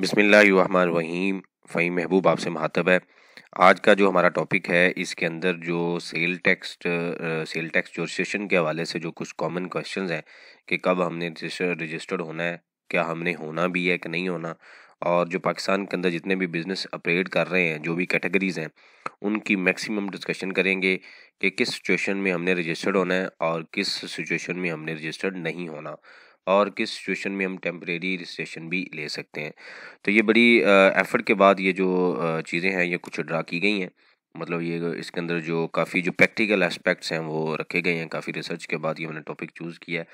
वहीम फ़ही महबूब आपसे महातब है आज का जो हमारा टॉपिक है इसके अंदर जो सेल टैक्स सेल टैक्स जो रजिस्ट्रेशन के हवाले से जो कुछ कॉमन क्वेश्चंस हैं कि कब हमने रजिस्टर्ड होना है क्या हमने होना भी है कि नहीं होना और जो पाकिस्तान के अंदर जितने भी बिज़नेस अप्रेड कर रहे हैं जो भी कैटेगरीज़ हैं उनकी मैक्सिमम डिस्कशन करेंगे कि किस सिचुएशन में हमने रजिस्टर्ड होना है और किस सिचुएशन में हमने रजिस्टर्ड नहीं होना और किस सिचुएशन में हम टेम्परेरी रजिस्ट्रेशन भी ले सकते हैं तो ये बड़ी एफर्ट के बाद ये जो चीज़ें हैं ये कुछ ड्रा की गई हैं मतलब ये इसके अंदर जो काफ़ी जो प्रैक्टिकल एस्पेक्ट्स हैं वो रखे गए हैं काफ़ी रिसर्च के बाद ये हमने टॉपिक चूज़ किया है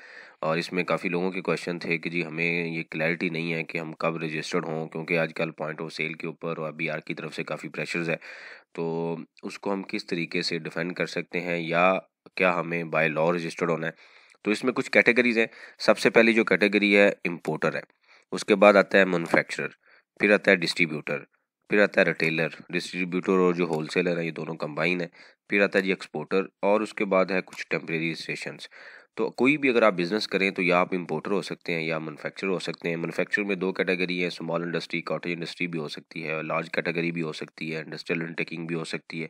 और इसमें काफ़ी लोगों के क्वेश्चन थे कि जी हमें ये क्लैरिटी नहीं है कि हम कब रजिस्टर्ड हों क्योंकि आजकल पॉइंट ऑफ सेल के ऊपर और बी की तरफ से काफ़ी प्रेशर्स है तो उसको हम किस तरीके से डिफेंड कर सकते हैं या क्या हमें बाय लॉ रजिस्टर्ड होना है तो इसमें कुछ कैटेगरीज हैं सबसे पहली जो कैटेगरी है इम्पोर्टर है उसके बाद आता है मैनुफैक्चरर फिर आता है डिस्ट्रीब्यूटर फिर आता है रिटेलर डिस्ट्रीब्यूटर और जो होलसेलर है ये दोनों कंबाइन है फिर आता है जी एक्सपोर्टर और उसके बाद है कुछ टेम्प्रेरी स्टेशन तो कोई भी अगर आप बिज़नेस करें तो या आप इम्पोर्टर हो सकते हैं या मैनुफैक्चर हो सकते हैं मैनुफैक्चर में दो कैटेगरी है स्मॉल इंडस्ट्री कॉटेज इंडस्ट्री भी हो सकती है लार्ज कैटेगरी भी हो सकती है इंडस्ट्रियल टेकिंग भी हो सकती है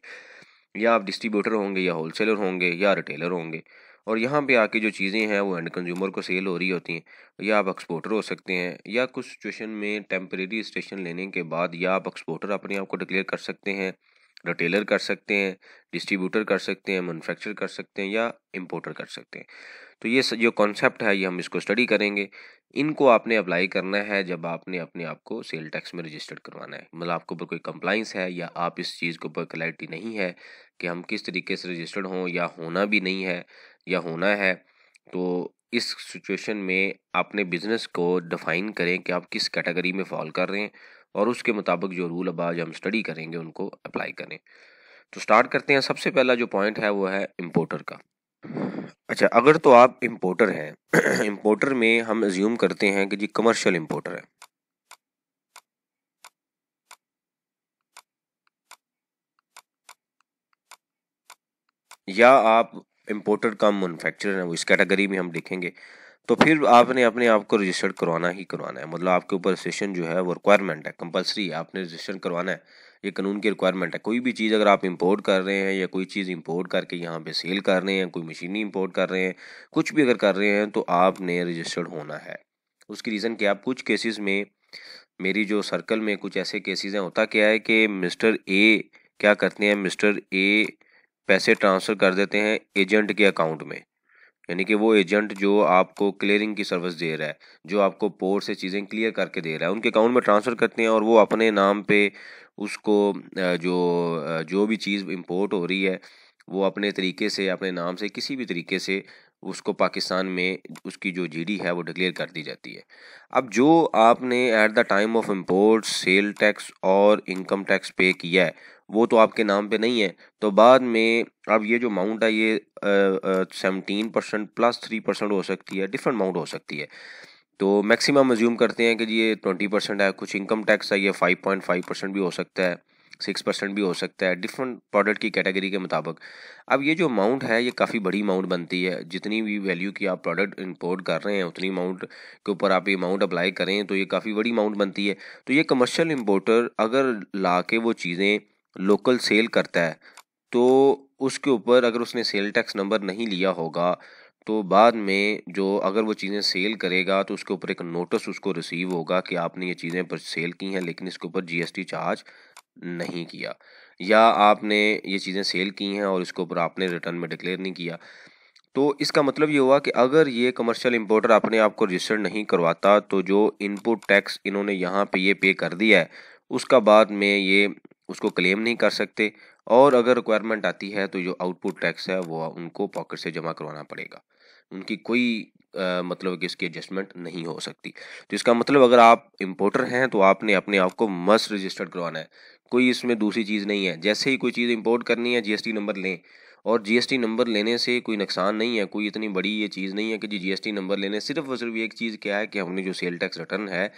या आप डिस्ट्रीब्यूटर होंगे या होलसेलर होंगे या रिटेलर होंगे और यहाँ पे आके जो चीज़ें हैं वो एंड कंज्यूमर को सेल हो रही होती हैं या आप एक्सपोर्टर हो सकते हैं या कुछ सिचुएशन में टेम्परेरी स्टेशन लेने के बाद या आप एक्सपोर्टर अपने आप को डिक्लेयर कर सकते हैं रिटेलर कर सकते हैं डिस्ट्रीब्यूटर कर सकते हैं मैनुफेक्चर कर सकते हैं या इम्पोर्टर कर सकते हैं तो ये जो कॉन्सेप्ट है ये हम इसको स्टडी करेंगे इनको आपने अप्लाई करना है जब आपने अपने आप को सेल टैक्स में रजिस्टर्ड करवाना है मतलब आपके ऊपर कोई कंप्लाइंस है या आप इस चीज़ के ऊपर क्लैरिटी नहीं है कि हम किस तरीके से रजिस्टर्ड हों या होना भी नहीं है या होना है तो इस सिचुएशन में अपने बिज़नेस को डिफ़ाइन करें कि आप किस कैटेगरी में फॉल कर रहे हैं और उसके मुताबिक जो रूल अब आज हम स्टडी करेंगे उनको अप्लाई करें तो स्टार्ट करते हैं सबसे पहला जो पॉइंट है वो है इम्पोर्टर का अच्छा अगर तो आप इम्पोर्टर हैं इम्पोर्टर में हम एज्यूम करते हैं कि जी कमर्शियल इम्पोर्टर है या आप इम्पोर्टेड कम मैनुफैक्चरर हैं वो इस कैटेगरी में हम देखेंगे तो फिर आपने अपने आप को रजिस्टर्ड करवाना ही करवाना है मतलब आपके ऊपर रजिस्ट्रेशन जो है वो रिक्वायरमेंट है कंपलसरी है आपने रजिस्ट्रेशन करवाना है ये कानून की रिक्वायरमेंट है कोई भी चीज़ अगर आप इंपोर्ट कर रहे हैं या कोई चीज़ इंपोर्ट करके यहाँ पे सेल कर रहे हैं कोई मशीनी इंपोर्ट कर रहे हैं कुछ भी अगर कर रहे हैं तो आपने रजिस्टर्ड होना है उसकी रीज़न क्या आप कुछ केसेस में मेरी जो सर्कल में कुछ ऐसे केसेस हैं होता क्या है कि मिस्टर ए क्या करते हैं मिस्टर ए पैसे ट्रांसफ़र कर देते हैं एजेंट के अकाउंट में यानी कि वो एजेंट जो आपको क्लियरिंग की सर्विस दे रहा है जो आपको पोर्ट से चीज़ें क्लियर करके दे रहा है उनके अकाउंट में ट्रांसफ़र करते हैं और वो अपने नाम पे उसको जो जो भी चीज़ इंपोर्ट हो रही है वो अपने तरीके से अपने नाम से किसी भी तरीके से उसको पाकिस्तान में उसकी जो जीडी है वो डिक्लेयर कर दी जाती है अब जो आपने at the time of import sale tax और इनकम टैक्स पे किया है वो तो आपके नाम पे नहीं है तो बाद में अब ये जो अमाउंट है ये seventeen percent plus three percent हो सकती है डिफरेंट अमाउंट हो सकती है तो मैक्सिमम अज्यूम करते हैं कि जी ये ट्वेंटी परसेंट है कुछ इनकम टैक्स है ये फाइव पॉइंट फाइव परसेंट भी हो सकता है सिक्स परसेंट भी हो सकता है डिफरेंट प्रोडक्ट की कैटेगरी के मुताबिक अब ये जो अमाउंट है ये काफ़ी बड़ी अमाउंट बनती है जितनी भी वैल्यू की आप प्रोडक्ट इंपोर्ट कर रहे हैं उतनी अमाउंट के ऊपर आप ये अमाउंट अप्लाई करें तो ये काफ़ी बड़ी अमाउंट बनती है तो ये कमर्शियल इम्पोर्टर अगर ला के वो चीज़ें लोकल सेल करता है तो उसके ऊपर अगर उसने सेल टैक्स नंबर नहीं लिया होगा तो बाद में जो अगर वो चीज़ें सेल करेगा तो उसके ऊपर एक नोटिस उसको रिसीव होगा कि आपने ये चीज़ें पर सेल की हैं लेकिन इसके ऊपर जीएसटी चार्ज नहीं किया या आपने ये चीज़ें सेल की हैं और इसके ऊपर आपने रिटर्न में डिक्लेयर नहीं किया तो इसका मतलब ये हुआ कि अगर ये कमर्शियल इंपोर्टर अपने आप को रजिस्टर नहीं करवाता तो जो इनपुट टैक्स इन्होंने यहाँ पे ये पे कर दिया है उसका बाद में ये उसको क्लेम नहीं कर सकते और अगर रिक्वायरमेंट आती है तो जो आउटपुट टैक्स है वो उनको पॉकेट से जमा करवाना पड़ेगा उनकी कोई मतलब कि इसकी एडजस्टमेंट नहीं हो सकती तो इसका मतलब अगर आप इम्पोर्टर हैं तो आपने अपने आप को मस्ट रजिस्टर्ड करवाना है कोई इसमें दूसरी चीज़ नहीं है जैसे ही कोई चीज़ इंपोर्ट करनी है जीएसटी नंबर लें और जीएसटी नंबर लेने से कोई नुकसान नहीं है कोई इतनी बड़ी ये चीज़ नहीं है कि जी जीएसटी नंबर लेने सिर्फ और सिर्फ एक चीज़ क्या है कि हमने जो सेल टैक्स रिटर्न है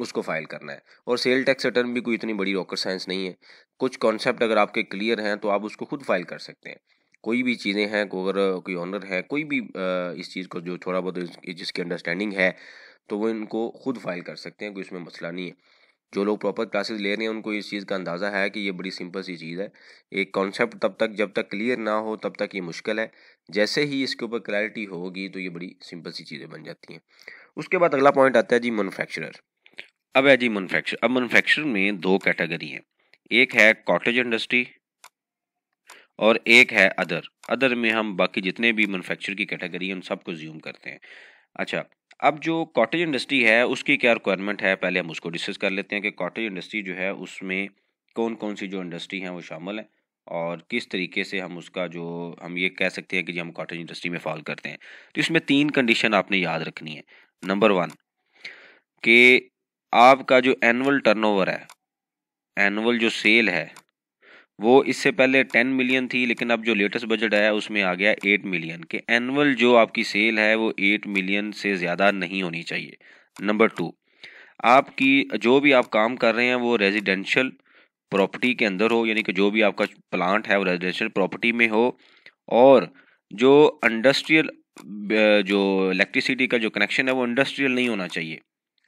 उसको फाइल करना है और सेल टैक्स रिटर्न भी कोई इतनी बड़ी रॉकेट साइंस नहीं है कुछ कॉन्सेप्ट अगर आपके क्लियर हैं तो आप उसको खुद फाइल कर सकते हैं कोई भी चीज़ें हैं अगर कोई ऑनर है कोई भी इस चीज़ को जो थोड़ा बहुत जिसकी अंडरस्टैंडिंग है तो वो इनको खुद फाइल कर सकते हैं कोई उसमें मसला नहीं है जो लोग प्रॉपर क्लासेस ले रहे हैं उनको इस चीज़ का अंदाज़ा है कि ये बड़ी सिंपल सी चीज़ है एक कॉन्सेप्ट तब तक जब तक क्लियर ना हो तब तक ये मुश्किल है जैसे ही इसके ऊपर क्लैरिटी होगी तो ये बड़ी सिंपल सी चीज़ें बन जाती हैं उसके बाद अगला पॉइंट आता है जी मैनुफैक्चरर अब है जी मैनुफैक्चर अब मैनुफैक्चर में दो कैटेगरी हैं एक है कॉटेज इंडस्ट्री और एक है अदर अदर में हम बाकी जितने भी मैनुफैक्चर की कैटेगरी उन सबको ज्यूम करते हैं अच्छा अब जो कॉटेज इंडस्ट्री है उसकी क्या रिक्वायरमेंट है पहले हम उसको डिस्कस कर लेते हैं कि कॉटेज इंडस्ट्री जो है उसमें कौन कौन सी जो इंडस्ट्री हैं वो शामिल हैं और किस तरीके से हम उसका जो हम ये कह सकते हैं कि जी हम कॉटेज इंडस्ट्री में फॉल करते हैं तो इसमें तीन कंडीशन आपने याद रखनी है नंबर वन कि आपका जो एनुअल टर्नओवर है एनुअल जो सेल है वो इससे पहले 10 मिलियन थी लेकिन अब जो लेटेस्ट बजट आया उसमें आ गया 8 मिलियन के एनुअल जो आपकी सेल है वो 8 मिलियन से ज़्यादा नहीं होनी चाहिए नंबर टू आपकी जो भी आप काम कर रहे हैं वो रेजिडेंशियल प्रॉपर्टी के अंदर हो यानी कि जो भी आपका प्लांट है वो रेजिडेंशियल प्रॉपर्टी में हो और जो इंडस्ट्रियल जो इलेक्ट्रिसिटी का जो कनेक्शन है वो इंडस्ट्रियल नहीं होना चाहिए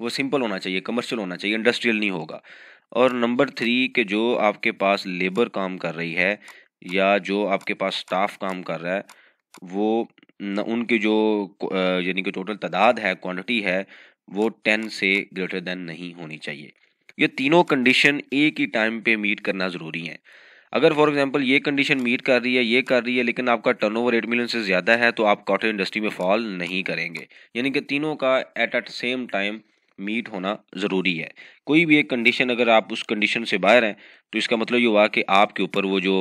वो सिंपल होना चाहिए कमर्शियल होना चाहिए इंडस्ट्रियल नहीं होगा और नंबर थ्री के जो आपके पास लेबर काम कर रही है या जो आपके पास स्टाफ काम कर रहा है वो न, उनकी जो यानी कि टोटल तादाद है क्वांटिटी है वो टेन से ग्रेटर देन नहीं होनी चाहिए ये तीनों कंडीशन एक ही टाइम पे मीट करना ज़रूरी है अगर फॉर एग्जांपल ये कंडीशन मीट कर रही है ये कर रही है लेकिन आपका टर्नओवर एट मिलियन से ज़्यादा है तो आप कॉटन इंडस्ट्री में फॉल नहीं करेंगे यानी कि तीनों का at at same time meet होना ज़रूरी है कोई भी एक कंडीशन अगर आप उस कंडीशन से बाहर हैं तो इसका मतलब ये हुआ कि आपके ऊपर वो जो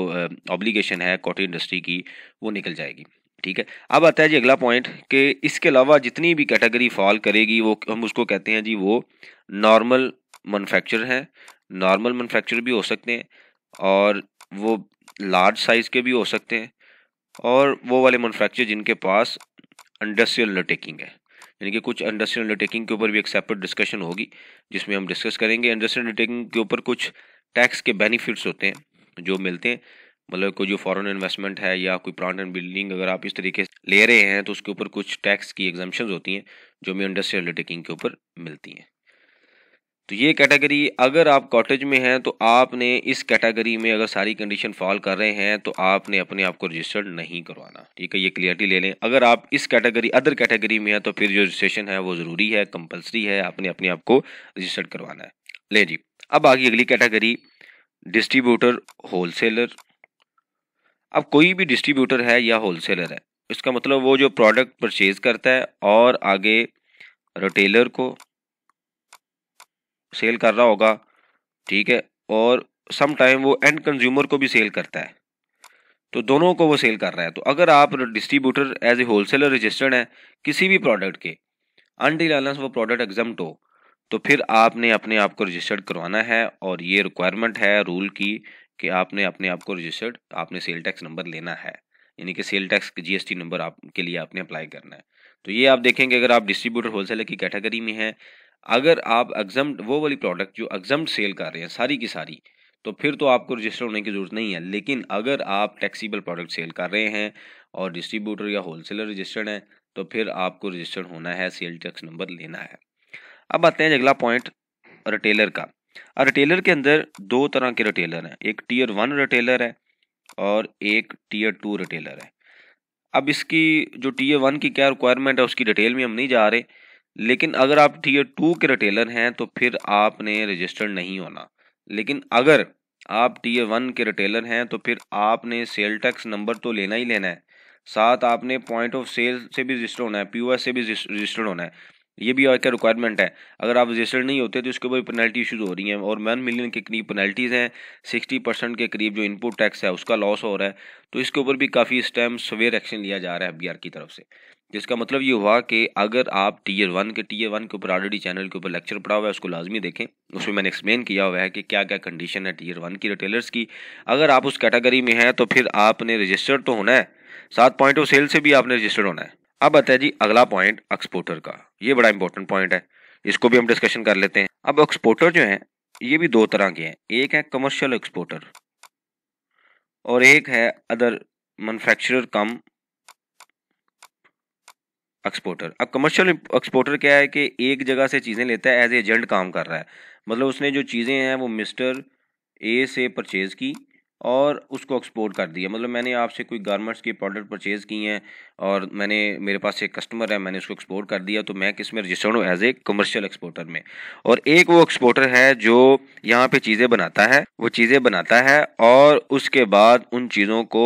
ऑब्लिगेशन है कॉटन इंडस्ट्री की वो निकल जाएगी ठीक है अब आता है जी अगला पॉइंट कि इसके अलावा जितनी भी कैटेगरी फॉल करेगी वो हम उसको कहते हैं जी वो नॉर्मल मनुफैक्चर हैं नॉर्मल मनुफैक्चर भी हो सकते हैं और वो लार्ज साइज़ के भी हो सकते हैं और वो वाले मनुफैक्चर जिनके पास इंडस्ट्रियल अंडरटेकिंग है यानी कि कुछ इंडस्ट्रियल अंडरटेकिंग के ऊपर भी एक सेपरेट डिस्कशन होगी जिसमें हम डिस्कस करेंगे इंडस्ट्रियल अंडरटेकिंग के ऊपर कुछ टैक्स के बेनिफिट्स होते हैं जो मिलते हैं मतलब कोई जो फॉरेन इन्वेस्टमेंट है या कोई प्लांट एंड बिल्डिंग अगर आप इस तरीके से ले रहे हैं तो उसके ऊपर कुछ टैक्स की एग्जामेशन होती हैं जो हमें इंडस्ट्रियल अंडरटेकिंग के ऊपर मिलती हैं तो ये कैटेगरी अगर आप कॉटेज में हैं तो आपने इस कैटेगरी में अगर सारी कंडीशन फॉल कर रहे हैं तो आपने अपने आप को रजिस्टर्ड नहीं करवाना ठीक है ये क्लियरिटी ले लें अगर आप इस कैटेगरी अदर कैटेगरी में हैं तो फिर जो रजिस्ट्रेशन है वो ज़रूरी है कंपलसरी है आपने अपने आप को रजिस्टर्ड करवाना है ले जी अब आ गई अगली कैटेगरी डिस्ट्रीब्यूटर होलसेलर अब कोई भी डिस्ट्रीब्यूटर है या होलसेलर है इसका मतलब वो जो प्रोडक्ट परचेज करता है और आगे रिटेलर को सेल कर रहा होगा ठीक है और सम टाइम वो एंड कंज्यूमर को भी सेल करता है तो दोनों को वो सेल कर रहा है तो अगर आप distributor as a wholesaler registered हैं किसी भी प्रोडक्ट के अनटिल अनलस वो प्रोडक्ट एग्जाम हो तो फिर आपने अपने आप को रजिस्टर्ड करवाना है और ये रिक्वायरमेंट है रूल की कि आपने अपने आप को रजिस्टर्ड आपने सेल टैक्स नंबर लेना है यानी कि सेल टैक्स जीएसटी नंबर आपके लिए आपने अप्लाई करना है तो ये आप देखेंगे अगर आप डिस्ट्रीब्यूटर होलसेलर की कैटेगरी में हैं अगर आप एग्जाम वो वाली प्रोडक्ट जो एग्जाम सेल कर रहे हैं सारी की सारी तो फिर तो आपको रजिस्टर होने की ज़रूरत नहीं है लेकिन अगर आप टैक्सीबल प्रोडक्ट सेल कर रहे हैं और डिस्ट्रीब्यूटर या होलसेलर रजिस्टर्ड हैं तो फिर आपको रजिस्टर्ड होना है सेल टैक्स नंबर लेना है अब आते हैं अगला पॉइंट रिटेलर का रिटेलर के अंदर दो तरह के रिटेलर हैं एक टीयर वन रिटेलर है और एक टीयर टू रिटेलर है अब इसकी जो टीयर वन की क्या रिक्वायरमेंट है उसकी डिटेल में हम नहीं जा रहे लेकिन अगर आप टीयर टू के रिटेलर हैं तो फिर आपने रजिस्टर्ड नहीं होना लेकिन अगर आप टीयर वन के रिटेलर हैं तो फिर आपने सेल टैक्स नंबर तो लेना ही लेना है साथ आपने पॉइंट ऑफ सेल से भी रजिस्टर होना है पी से भी रजिस्टर्ड होना है ये भी एक रिक्वायरमेंट है अगर आप रजिस्टर्ड नहीं होते तो इसके ऊपर पेनल्टी इशूज़ हो रही हैं और वन मिलियन के करीब पेनल्टीज़ हैं सिक्सटी परसेंट के करीब जो इनपुट टैक्स है उसका लॉस हो रहा है तो इसके ऊपर भी काफ़ी इस टाइम सवेर एक्शन लिया जा रहा है बी की तरफ से जिसका मतलब ये हुआ कि अगर आप टीयर वन के टीयर वन के ऊपर ऑलरेडी चैनल के ऊपर लेक्चर पढ़ा हुआ है उसको लाजमी देखें उसमें मैंने एक्सप्लेन किया हुआ है कि क्या क्या कंडीशन है टीयर वन की रिटेलर्स की अगर आप उस कैटेगरी में हैं तो फिर आपने रजिस्टर्ड तो होना है सात पॉइंट ऑफ सेल से भी आपने रजिस्टर्ड होना है अब है जी अगला पॉइंट एक्सपोर्टर का ये बड़ा इंपॉर्टेंट पॉइंट है इसको भी हम डिस्कशन कर लेते हैं अब एक्सपोर्टर जो है ये भी दो तरह के हैं एक है कमर्शियल एक्सपोर्टर और एक है अदर मैनुफैक्चर कम एक्सपोर्टर अब कमर्शियल एक्सपोर्टर क्या है कि एक जगह से चीज़ें लेता है एज एजेंट काम कर रहा है मतलब उसने जो चीज़ें हैं वो मिस्टर ए से परचेज़ की और उसको एक्सपोर्ट कर दिया मतलब मैंने आपसे कोई गारमेंट्स के प्रोडक्ट परचेज़ किए हैं और मैंने मेरे पास एक कस्टमर है मैंने उसको एक्सपोर्ट कर दिया तो मैं किस में रजिस्टर्ड हूँ एज ए कमर्शियल एक्सपोर्टर में और एक वो एक्सपोर्टर है जो यहाँ पे चीज़ें बनाता है वो चीज़ें बनाता है और उसके बाद उन चीज़ों को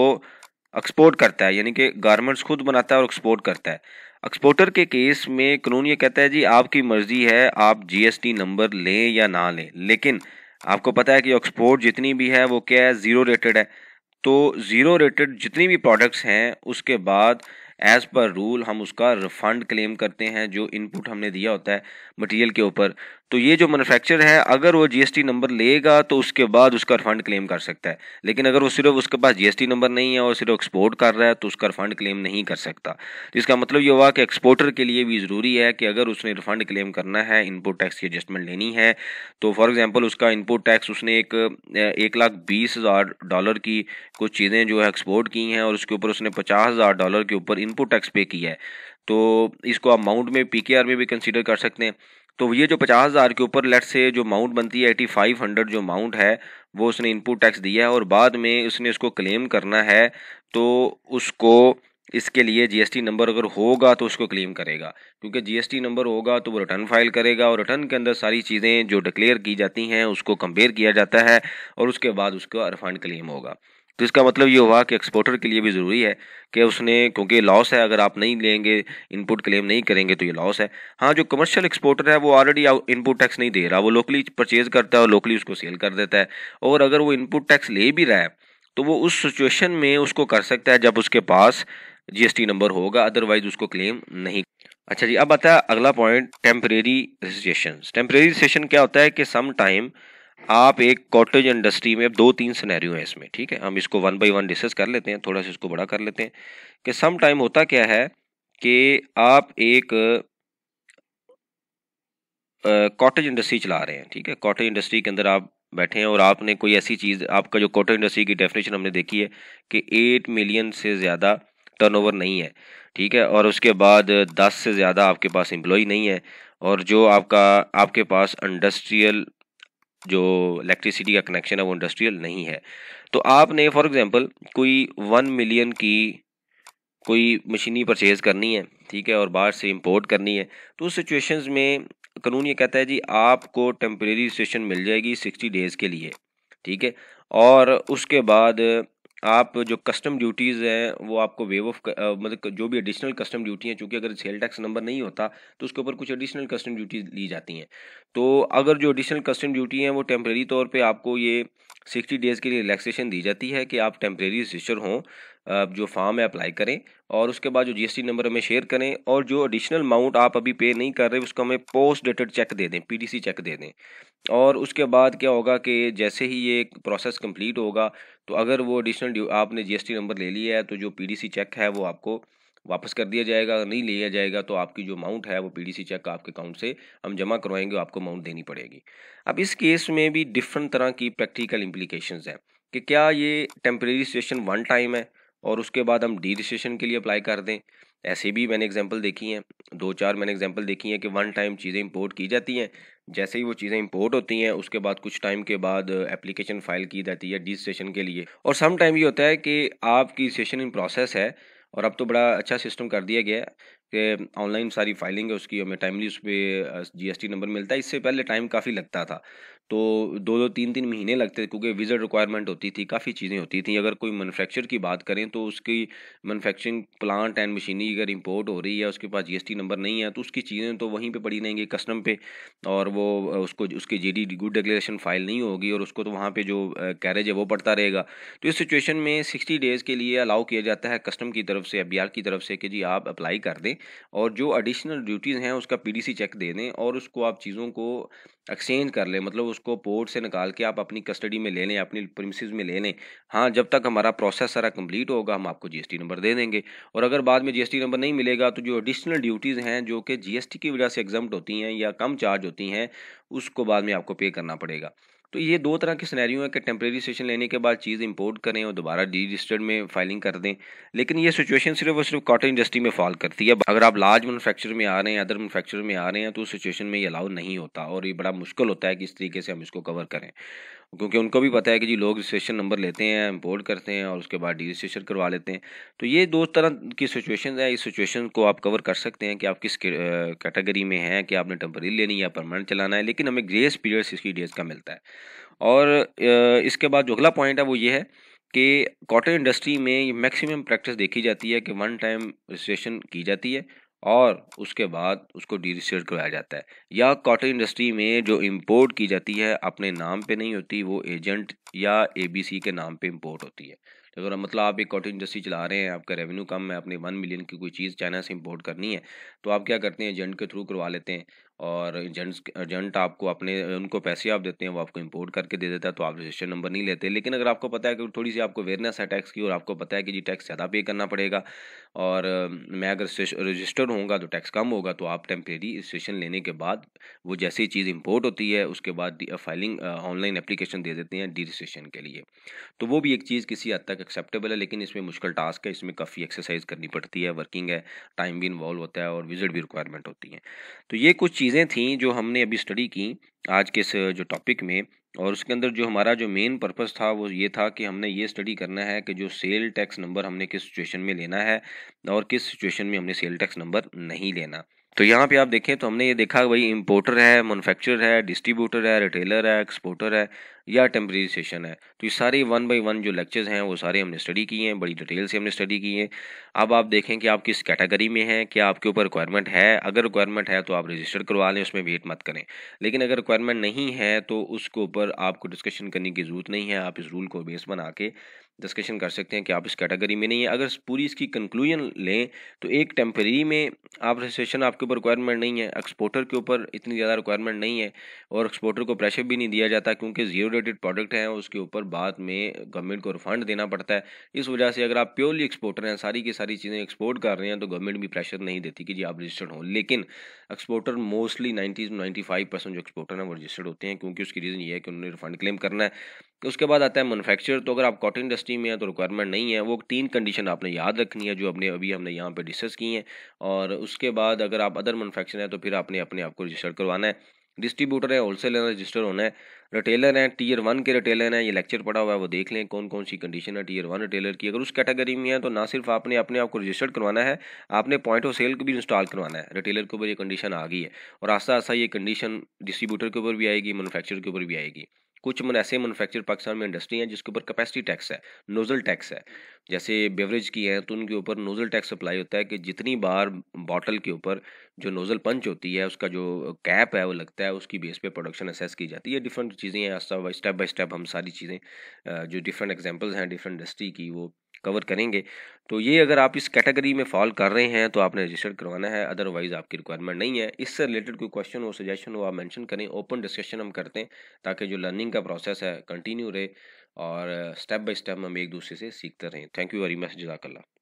एक्सपोर्ट करता है यानी कि गारमेंट्स खुद बनाता है और एक्सपोर्ट करता है एक्सपोर्टर के केस में कानून ये कहता है जी आपकी मर्जी है आप जीएसटी नंबर लें या ना लें लेकिन आपको पता है कि एक्सपोर्ट जितनी भी है वो क्या है ज़ीरो रेटेड है तो ज़ीरो रेटेड जितनी भी प्रोडक्ट्स हैं उसके बाद एज़ पर रूल हम उसका रिफ़ंड क्लेम करते हैं जो इनपुट हमने दिया होता है मटेरियल के ऊपर तो ये जो मैनुफैक्चर है अगर वो जीएसटी नंबर लेगा तो उसके बाद उसका रिफंड क्लेम कर सकता है लेकिन अगर वो सिर्फ उसके पास जीएसटी नंबर नहीं है और सिर्फ एक्सपोर्ट कर रहा है तो उसका रिफंड क्लेम नहीं कर सकता तो इसका मतलब ये हुआ कि एक्सपोर्टर के लिए भी ज़रूरी है कि अगर उसने रिफंड क्लेम करना है इनपुट टैक्स की एडजस्टमेंट लेनी है तो फॉर एग्जाम्पल उसका इनपुट टैक्स उसने एक एक लाख बीस हज़ार डॉलर की कुछ चीज़ें जो है एक्सपोर्ट की हैं और उसके ऊपर उसने पचास हज़ार डॉलर के ऊपर इनपुट टैक्स पे किया है तो इसको आप माउंट में पी में भी कंसिडर कर सकते हैं तो ये जो पचास हज़ार के ऊपर लेट से जो माउंट बनती है एटी फाइव हंड्रेड जो माउंट है वो उसने इनपुट टैक्स दिया है और बाद में उसने उसको क्लेम करना है तो उसको इसके लिए जीएसटी नंबर अगर होगा तो उसको क्लेम करेगा क्योंकि जीएसटी नंबर होगा तो वो रिटर्न फाइल करेगा और रिटर्न के अंदर सारी चीज़ें जो डिक्लेयर की जाती हैं उसको कंपेयर किया जाता है और उसके बाद उसका रिफंड क्लेम होगा तो इसका मतलब ये हुआ कि एक्सपोर्टर के लिए भी ज़रूरी है कि उसने क्योंकि लॉस है अगर आप नहीं लेंगे इनपुट क्लेम नहीं करेंगे तो ये लॉस है हाँ जो कमर्शियल एक्सपोर्टर है वो ऑलरेडी इनपुट टैक्स नहीं दे रहा वो लोकली परचेज़ करता है और लोकली उसको सेल कर देता है और अगर वो इनपुट टैक्स ले भी रहा है तो वो उस सिचुएशन में उसको कर सकता है जब उसके पास जीएसटी नंबर होगा अदरवाइज उसको क्लेम नहीं अच्छा जी अब आता है अगला point temporary registration temporary registration क्या होता है कि सम टाइम आप एक कॉटेज इंडस्ट्री में अब दो तीन सिनेरियो हैं इसमें ठीक है हम इसको वन बाई वन डिस्कस कर लेते हैं थोड़ा सा इसको बड़ा कर लेते हैं कि सम टाइम होता क्या है कि आप एक कॉटेज इंडस्ट्री चला रहे हैं ठीक है कॉटेज इंडस्ट्री के अंदर आप बैठे हैं और आपने कोई ऐसी चीज़ आपका जो कॉटेज इंडस्ट्री की डेफिनेशन हमने देखी है कि एट मिलियन से ज़्यादा टर्नओवर नहीं है ठीक है और उसके बाद दस से ज़्यादा आपके पास एम्प्लॉय नहीं है और जो आपका आपके पास इंडस्ट्रियल जो इलेक्ट्रिसिटी का कनेक्शन है वो इंडस्ट्रियल नहीं है तो आपने फॉर एग्ज़ाम्पल कोई वन मिलियन की कोई मशीनी परचेज़ करनी है ठीक है और बाहर से इंपोर्ट करनी है तो उस सिचुएशंस में कानून ये कहता है जी आपको टेम्परेरी सिचुएशन मिल जाएगी सिक्सटी डेज़ के लिए ठीक है और उसके बाद आप जो कस्टम ड्यूटीज़ हैं वो आपको वेव ऑफ uh, मतलब जो भी एडिशनल कस्टम ड्यूटी हैं चूँकि अगर सेल टैक्स नंबर नहीं होता तो उसके ऊपर कुछ एडिशनल कस्टम ड्यूटीज ली जाती हैं तो अगर जो एडिशनल कस्टम ड्यूटी हैं वो टेम्प्रेरी तौर पर आपको ये सिक्सटी डेज़ के लिए रिलैक्सेशन दी जाती है कि आप टेम्प्रेरी रजिस्टर हों जो फॉर्म है अप्लाई करें और उसके बाद जो जीएसटी नंबर हमें शेयर करें और जो एडिशनल अमाउंट आप अभी पे नहीं कर रहे उसको हमें पोस्ट डेटेड चेक दे दें पीटीसी चेक दे दें और उसके बाद क्या होगा कि जैसे ही ये प्रोसेस कंप्लीट होगा तो अगर वो एडिशनल आपने जीएसटी नंबर ले लिया है तो जो पीडीसी चेक है वो आपको वापस कर दिया जाएगा अगर नहीं लिया जाएगा तो आपकी जो अमाउंट है वो पीडीसी चेक आपके अकाउंट से हम जमा करवाएंगे आपको अमाउंट देनी पड़ेगी अब इस केस में भी डिफरेंट तरह की प्रैक्टिकल इम्प्लीकेशन हैं कि क्या ये टेम्परेरी सिचुएशन वन टाइम है और उसके बाद हम डी रजिस्ट्रेशन के लिए अप्लाई कर दें ऐसे भी मैंने एग्जांपल देखी हैं दो चार मैंने एग्जांपल देखी हैं कि वन टाइम चीज़ें इंपोर्ट की जाती हैं जैसे ही वो चीज़ें इंपोर्ट होती हैं उसके बाद कुछ टाइम के बाद एप्लीकेशन फाइल की जाती है डी सेशन के लिए और सम टाइम ये होता है कि आपकी सेशन इन प्रोसेस है और अब तो बड़ा अच्छा सिस्टम कर दिया गया है कि ऑनलाइन सारी फाइलिंग है उसकी हमें टाइमली उस पर जी नंबर मिलता है इससे पहले टाइम काफ़ी लगता था तो दो दो तीन तीन महीने लगते थे क्योंकि विजिट रिक्वायरमेंट होती थी काफ़ी चीज़ें होती थी अगर कोई मैनुफैक्चर की बात करें तो उसकी मैनुफैक्चरिंग प्लांट एंड मशीनरी अगर इंपोर्ट हो रही है उसके पास जीएसटी नंबर नहीं है तो उसकी चीज़ें तो वहीं पे पड़ी रहेंगी कस्टम पे और वो उसको उसकी डी गुड डिक्लेरेशन फाइल नहीं होगी और उसको तो वहाँ पर जो कैरेज है वो पड़ता रहेगा तो इस सिचुएशन में सिक्सटी डेज़ के लिए अलाउ किया जाता है कस्टम की तरफ से एफ की तरफ से कि जी आप अप्लाई कर दें और जो एडिशनल ड्यूटीज़ हैं उसका पी चेक दे दें और उसको आप चीज़ों को एक्सचेंज कर लें मतलब उसको पोर्ट से निकाल के आप अपनी कस्टडी में ले लें अपनी प्रिमिसिस में ले लें हाँ जब तक हमारा प्रोसेस सारा कंप्लीट होगा हम आपको जीएसटी नंबर दे देंगे और अगर बाद में जीएसटी नंबर नहीं मिलेगा तो जो एडिशनल ड्यूटीज़ हैं जो कि जीएसटी की वजह से एग्जाम होती हैं या कम चार्ज होती हैं उसको बाद में आपको पे करना पड़ेगा तो ये दो तरह के सिनेरियो है कि टेम्प्रेरी सेशन लेने के बाद चीज़ इंपोर्ट करें और दोबारा डी रजिस्टर्ड में फाइलिंग कर दें लेकिन ये सिचुएशन सिर्फ और सिर्फ कॉटन इंडस्ट्री में फॉल करती है अगर आप लार्ज मैनुफैक्चर में आ रहे हैं अदर मैनुफैक्चर में आ रहे हैं तो उस सिचुएशन में ये अलाउ नहीं होता और ये बड़ा मुश्किल होता है कि इस तरीके से हम इसको कवर करें क्योंकि उनको भी पता है कि जी लोग रजिस्ट्रेशन नंबर लेते हैं इम्पोर्ट करते हैं और उसके बाद डी रजिस्ट्रेशन करवा लेते हैं तो ये दो तरह की सिचुएशन है इस सिचुएशन को आप कवर कर सकते हैं कि आप किस कैटेगरी में हैं कि आपने टम्प्रेरी लेनी या परमानेंट चलाना है लेकिन हमें ग्रेस पीरियड सिक्सटी डेज़ का मिलता है और इसके बाद जो अगला पॉइंट है वो ये है कि कॉटन इंडस्ट्री में मैक्सिमम प्रैक्टिस देखी जाती है कि वन टाइम रजिस्ट्रेशन की जाती है और उसके बाद उसको डिरिसेट करवाया जाता है या कॉटन इंडस्ट्री में जो इंपोर्ट की जाती है अपने नाम पे नहीं होती वो एजेंट या एबीसी के नाम पे इंपोर्ट होती है तो अगर मतलब आप एक कॉटन इंडस्ट्री चला रहे हैं आपका रेवेन्यू कम है अपने वन मिलियन की कोई चीज़ चाइना से इंपोर्ट करनी है तो आप क्या करते हैं एजेंट के थ्रू करवा लेते हैं और एजेंट्स एजेंट आपको अपने उनको पैसे आप देते हैं वो आपको इंपोर्ट करके दे देता है तो आप रजिस्टर नंबर नहीं लेते लेकिन अगर आपको पता है कि थोड़ी सी आपको अवेयरनेस है टैक्स की और आपको पता है कि जी टैक्स ज़्यादा पे करना पड़ेगा और मैं अगर रजिस्टर्ड होऊंगा तो टैक्स कम होगा तो आप टेम्प्रेरी रजिस्ट्रेशन लेने के बाद वो जैसे ही चीज़ इम्पोर्ट होती है उसके बाद फाइलिंग ऑनलाइन एप्लीकेशन दे देते हैं डी रजिस्ट्रेशन के लिए तो वो भी एक चीज़ किसी हद तक एक्सेप्टेबल है लेकिन इसमें मुश्किल टास्क है इसमें काफ़ी एक्सरसाइज करनी पड़ती है वर्किंग है टाइम भी इन्वॉल्व होता है और विजिट भी रिक्वायरमेंट होती है तो ये कुछ चीज़ें थीं जो हमने अभी स्टडी की आज के इस जो टॉपिक में और उसके अंदर जो हमारा जो मेन पर्पस था वो ये था कि हमने ये स्टडी करना है कि जो सेल टैक्स नंबर हमने किस सिचुएशन में लेना है और किस सिचुएशन में हमने सेल टैक्स नंबर नहीं लेना तो यहाँ पे आप देखें तो हमने ये देखा भाई इम्पोर्टर है मैनुफैक्चर है डिस्ट्रीब्यूटर है रिटेलर है एक्सपोर्टर है या टेम्प्रेरी सेशन है तो ये सारे वन बाई वन जो लेक्चर्स हैं वो सारे हमने स्टडी किए हैं बड़ी डिटेल से हमने स्टडी किए हैं अब आप देखें कि आप किस कैटेगरी में हैं क्या आपके ऊपर रिक्वायरमेंट है अगर रिक्वायरमेंट है तो आप रजिस्टर करवा लें उसमें वेट मत करें लेकिन अगर रिक्वायरमेंट नहीं है तो उसके ऊपर आपको डिस्कशन करने की ज़रूरत नहीं है आप इस रूल को बेस बना के डिस्कशन कर सकते हैं कि आप इस कैटेगरी में नहीं है अगर पूरी इसकी कंक्लूजन लें तो एक टेम्परेरी में आप रजिस्ट्रेशन आपके ऊपर रिक्वायरमेंट नहीं है एक्सपोर्टर के ऊपर इतनी ज़्यादा रिक्वायरमेंट नहीं है और एक्सपोर्टर को प्रेशर भी नहीं दिया जाता क्योंकि जीरो रेटेड प्रोडक्ट हैं उसके ऊपर बाद में गवर्नमेंट को रिफंड देना पड़ता है इस वजह से अगर आप प्योरली एक्सपोर्टर हैं सारी की सारी चीज़ें एक्सपोर्ट कर रहे हैं तो गवर्नमेंट भी प्रेशर नहीं देती कि जी आप रजिस्टर्ड हों लेकिन exporter mostly ninety ninety five percent जो एक्सपोर्टर हैं वो रजिस्टर्ड होते हैं क्योंकि उसकी रीज़न ये है कि उन्होंने रिफंड क्लेम करना है उसके बाद आता है मैनुफैक्चर तो अगर आप कॉटन इंडस्ट्री में हैं तो रिक्वायरमेंट नहीं है वो तीन कंडीशन आपने याद रखनी है जो अपने अभी हमने यहाँ पर डिस्कस की हैं और उसके बाद अगर आप अदर मैनुफैक्चर हैं तो फिर आपने अपने आप को रजिस्टर करवाना है डिस्ट्रीब्यूटर है होलसेलर रजिस्टर होना है रिटेलर है टीयर वन के रिटेलर हैं ये लेक्चर पढ़ा हुआ है वो देख लें कौन कौन सी कंडीशन है टीयर वन रिटेलर की अगर उस कैटेगरी में है तो ना सिर्फ आपने अपने आप को रजिस्टर्ड करवाना है आपने पॉइंट ऑफ सेल को भी इंस्टॉल करवाना है रिटेलर के ऊपर ये कंडीशन आ गई है और आस्ता आस्ता ये कंडीशन डिस्ट्रीब्यूटर के ऊपर भी आएगी मैनुफैक्चर के ऊपर भी आएगी कुछ मन ऐसे मैनुफैक्चर पाकिस्तान में इंडस्ट्री हैं जिसके ऊपर कैपेसिटी टैक्स है नोज़ल टैक्स है जैसे बेवरेज की हैं तो उनके ऊपर नोज़ल टैक्स अप्लाई होता है कि जितनी बार बॉटल के ऊपर जो नोज़ल पंच होती है उसका जो कैप है वो लगता है उसकी बेस पे प्रोडक्शन असेस की जाती है डिफरेंट चीज़ें हैं स्टेप बाई स्टेप हम सारी चीज़ें जो डिफरेंट एग्जाम्पल्स हैं डिफरेंट इंडस्ट्री की वो कवर करेंगे तो ये अगर आप इस कैटेगरी में फॉल कर रहे हैं तो आपने रजिस्टर करवाना है अदरवाइज़ आपकी रिक्वायरमेंट नहीं है इससे रिलेटेड कोई क्वेश्चन हो सजेशन हो आप मैंशन करें ओपन डिस्कशन हम करते हैं ताकि जो लर्निंग का प्रोसेस है कंटिन्यू रहे और स्टेप बाई स्टेप हम एक दूसरे से सीखते रहें थैंक यू वेरी मच जजाकल्ला